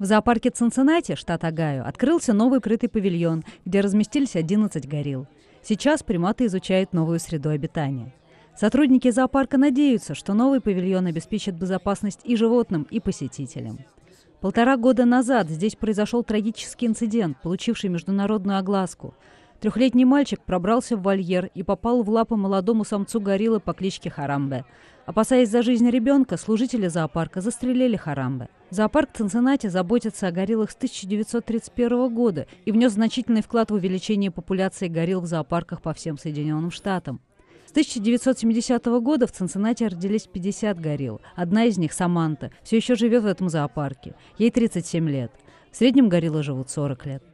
В зоопарке Цинциннати, штат Огайо, открылся новый крытый павильон, где разместились 11 горилл. Сейчас приматы изучают новую среду обитания. Сотрудники зоопарка надеются, что новый павильон обеспечит безопасность и животным, и посетителям. Полтора года назад здесь произошел трагический инцидент, получивший международную огласку. Трехлетний мальчик пробрался в вольер и попал в лапы молодому самцу гориллы по кличке Харамбе. Опасаясь за жизнь ребенка, служители зоопарка застрелили Харамбе. Зоопарк Цинциннати заботится о гориллах с 1931 года и внес значительный вклад в увеличение популяции горилл в зоопарках по всем Соединенным Штатам. С 1970 года в Цинциннати родились 50 горилл. Одна из них, Саманта, все еще живет в этом зоопарке. Ей 37 лет. В среднем гориллы живут 40 лет.